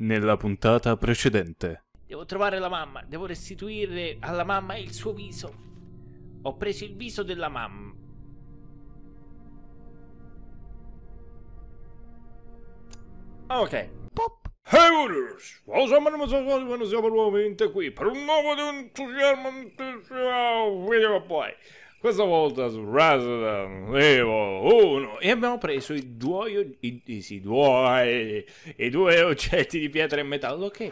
nella puntata precedente. Devo trovare la mamma, devo restituire alla mamma il suo viso. Ho preso il viso della mamma. Ok. Pop. Hey Wooders, siamo nuovamente qui per un nuovo ed entusiasmante video poi. Questa volta su Resident Evil 1 e abbiamo preso i due, i, i, sì, due, i due oggetti di pietra e metallo che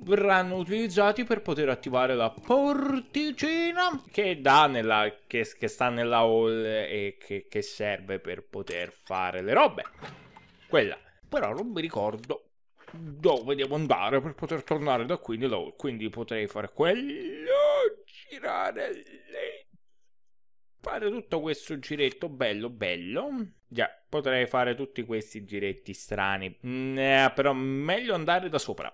verranno utilizzati per poter attivare la porticina che, nella, che, che sta nella hall e che, che serve per poter fare le robe. Quella. Però non mi ricordo dove devo andare per poter tornare da qui nella hall, quindi potrei fare quello, girare lì fare tutto questo giretto bello bello. Già, potrei fare tutti questi giretti strani. Mm, eh, però meglio andare da sopra.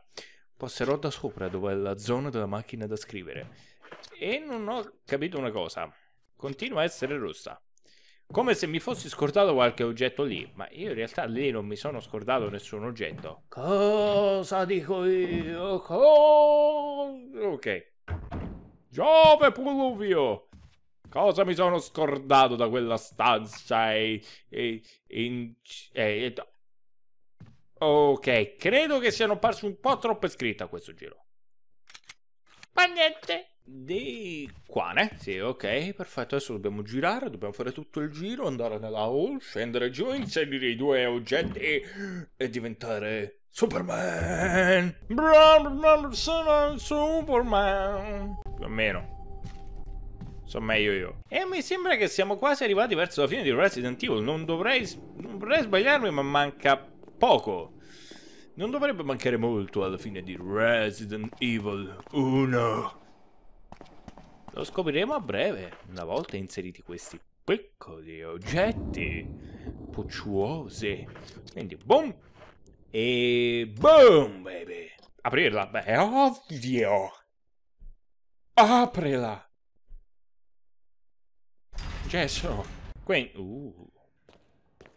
Passerò da sopra dove è la zona della macchina da scrivere. E non ho capito una cosa. Continua a essere rossa. Come se mi fossi scordato qualche oggetto lì, ma io in realtà lì non mi sono scordato nessun oggetto. Cosa dico io? Cosa? Ok. Giove Puluvio! Cosa mi sono scordato da quella stanza e... e, e, e ok, credo che siano parsi un po' troppe scritte a questo giro. Ma niente, di qua, ne? Sì, ok, perfetto. Adesso dobbiamo girare, dobbiamo fare tutto il giro, andare nella hall, scendere giù, inserire i due oggetti e diventare Superman. Bro, Sono Superman. Più o meno. Sono meglio io. E mi sembra che siamo quasi arrivati verso la fine di Resident Evil. Non dovrei, non dovrei sbagliarmi, ma manca poco. Non dovrebbe mancare molto alla fine di Resident Evil 1. Lo scopriremo a breve, una volta inseriti questi piccoli oggetti pucciuosi. Quindi, boom! E boom, baby! Aprirla, beh, è ovvio! Aprila! successo? Qui... Uh,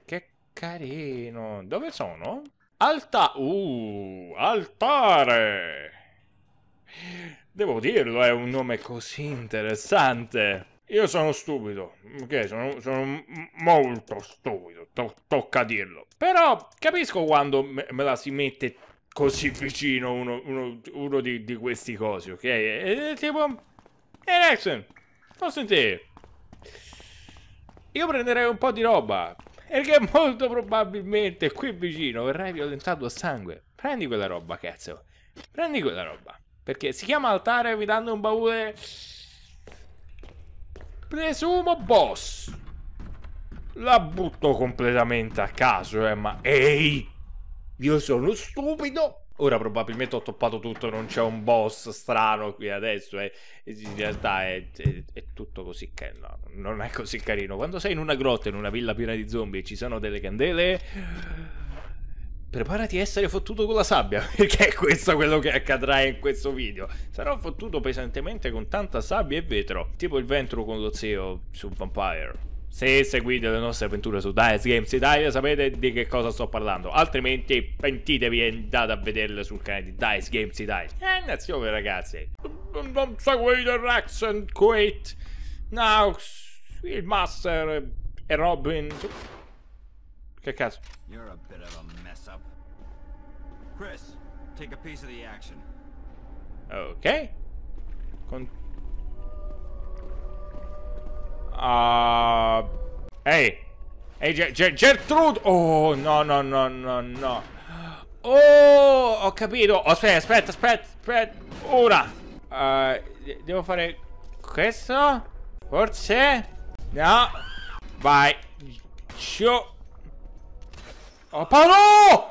che carino. Dove sono? Alta... Uh, altare! Devo dirlo, è un nome così interessante. Io sono stupido, ok? Sono, sono molto stupido, to tocca dirlo. Però capisco quando me, me, la si mette così vicino uno, uno, uno di, di, questi cosi, ok? E, tipo, Ehi, hey, posso sentire? Io prenderei un po' di roba, perché molto probabilmente qui vicino verrai violentato a sangue. Prendi quella roba, cazzo. Prendi quella roba. Perché si chiama altare mi danno un baule... Presumo boss. La butto completamente a caso, eh, ma... Ehi! Io sono stupido Ora probabilmente ho toppato tutto, non c'è un boss strano qui adesso, eh. in realtà è, è, è tutto così che no, non è così carino. Quando sei in una grotta, in una villa piena di zombie e ci sono delle candele, preparati a essere fottuto con la sabbia, perché è questo quello che accadrà in questo video. Sarò fottuto pesantemente con tanta sabbia e vetro, tipo il ventro con lo zio su Vampire. Se seguite le nostre avventure su Dice Games Italia sapete di che cosa sto parlando, altrimenti pentitevi e andate a vederle sul canale di Dice Games Italia. Eh, nazione ragazzi, non seguite Rex and Quit, Now, il Master e Robin... Che cazzo? You're a bit of a mess up. Chris, take a piece of the action. Ok. Con Uh... Ehi. Ehi, Ger Ger Gertrude. Oh, no, no, no, no, no. Oh, ho capito. Oh, aspetta, aspetta, aspetta, aspetta. Ora. Uh, devo fare questo? Forse? No. Vai. Giù. Oh, Paolo!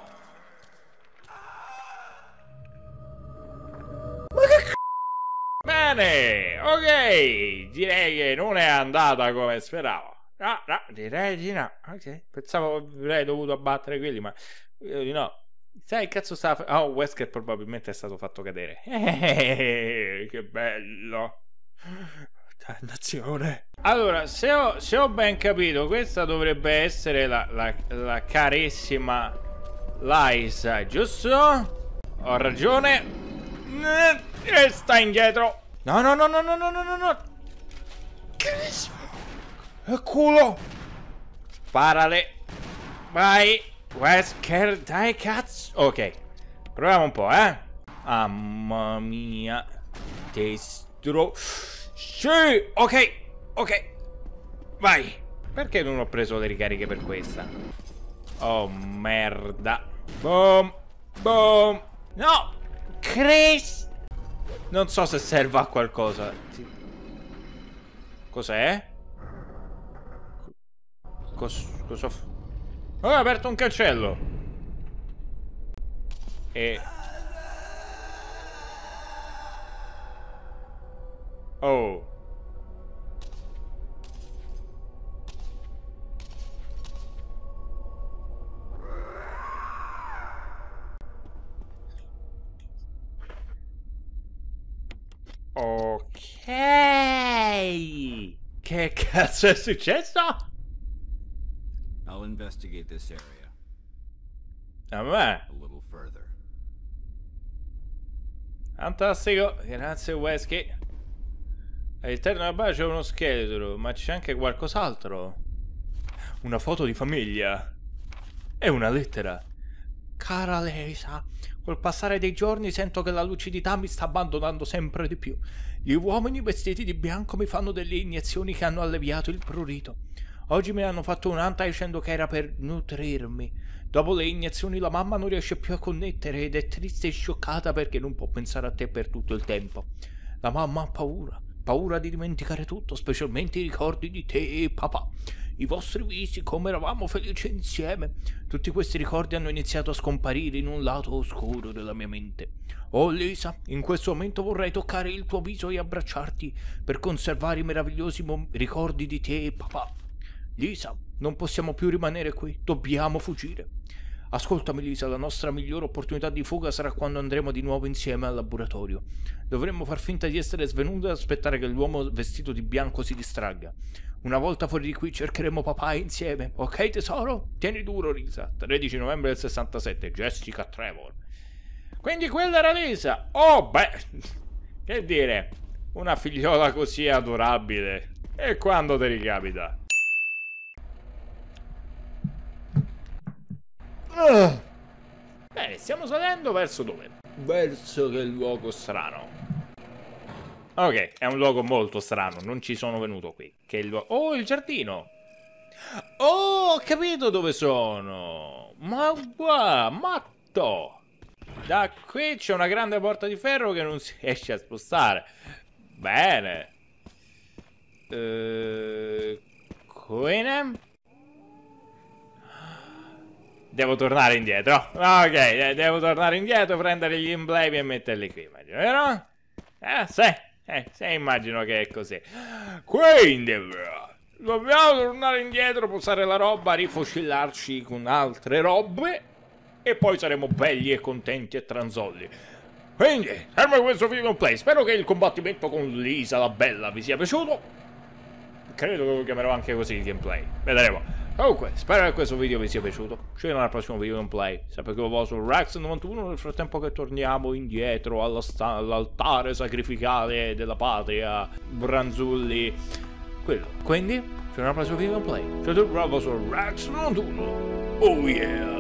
Bene, ok, direi che non è andata come speravo. No, ah, no, ah, direi di no. Ok, pensavo avrei dovuto abbattere quelli, ma eh, di no. Sai che cazzo stava... Ah, oh, Wesker probabilmente è stato fatto cadere. Eh, che bello. Dannazione. Allora, se ho, se ho, ben capito, questa dovrebbe essere la, la, la carissima Liza, giusto? Ho ragione. Eh, e sta indietro. No, no, no, no, no, no, no, no, no. Culo. Sparale. Vai. Wesker, dai cazzo. Ok. Proviamo un po', eh. Mamma mia. Destro. Sì. Ok. Ok. Vai. Perché non ho preso le ricariche per questa? Oh, merda. Boom. Boom. No. Cristo. Non so se serva a qualcosa. Cos'è? Cos cosa... Oh, aperto un cancello! E... Oh... Ok. Che cazzo è successo? I'll investigate this area. Vabbè. Fantastico, grazie Wesky. All'interno della bara c'è uno scheletro, ma c'è anche qualcos'altro. Una foto di famiglia. E una lettera. Cara Leisa, col passare dei giorni sento che la lucidità mi sta abbandonando sempre di più. Gli uomini vestiti di bianco mi fanno delle iniezioni che hanno alleviato il prurito. Oggi mi hanno fatto un'anta dicendo che era per nutrirmi. Dopo le iniezioni la mamma non riesce più a connettere ed è triste e scioccata perché non può pensare a te per tutto il tempo. La mamma ha paura, paura di dimenticare tutto, specialmente i ricordi di te e papà i vostri visi, come eravamo felici insieme. Tutti questi ricordi hanno iniziato a scomparire in un lato oscuro della mia mente. Oh Lisa, in questo momento vorrei toccare il tuo viso e abbracciarti per conservare i meravigliosi ricordi di te e papà. Lisa, non possiamo più rimanere qui, dobbiamo fuggire. Ascoltami Lisa, la nostra migliore opportunità di fuga sarà quando andremo di nuovo insieme al laboratorio. Dovremmo far finta di essere svenuti e aspettare che l'uomo vestito di bianco si distragga. Una volta fuori di qui cercheremo papà insieme, ok tesoro? Tieni duro Lisa. 13 novembre del 67, Jessica Trevor. Quindi quella era Lisa. Oh beh, che dire, una figliola così adorabile. E quando te ricapita? Uh. Bene, stiamo salendo verso dove? Verso che luogo strano. Ok, è un luogo molto strano, non ci sono venuto qui. Che il luogo... Oh, il giardino! Oh, ho capito dove sono! Ma qua, matto! Da qui c'è una grande porta di ferro che non si riesce a spostare. Bene. Eh, Devo tornare indietro. Ok, eh, devo tornare indietro, prendere gli emblemi e metterli qui, immagino, vero? Eh, sì. Eh, se immagino che è così. Quindi, dobbiamo tornare indietro, posare la roba, rifocillarci con altre robe e poi saremo belli e contenti e transolli. Quindi, fermo questo video play. Spero che il combattimento con Lisa la Bella vi sia piaciuto. Credo che lo chiamerò anche così il gameplay. Vedremo. Comunque, spero che questo video vi sia piaciuto. Ci vediamo al prossimo video in play. Sempre che lo vostro Rax91 nel frattempo che torniamo indietro all'altare sacrificale della patria, Branzulli. Quello. Quindi, ci vediamo al prossimo video in play. Ciao a tutti, bravo, sono Rax91. Oh yeah!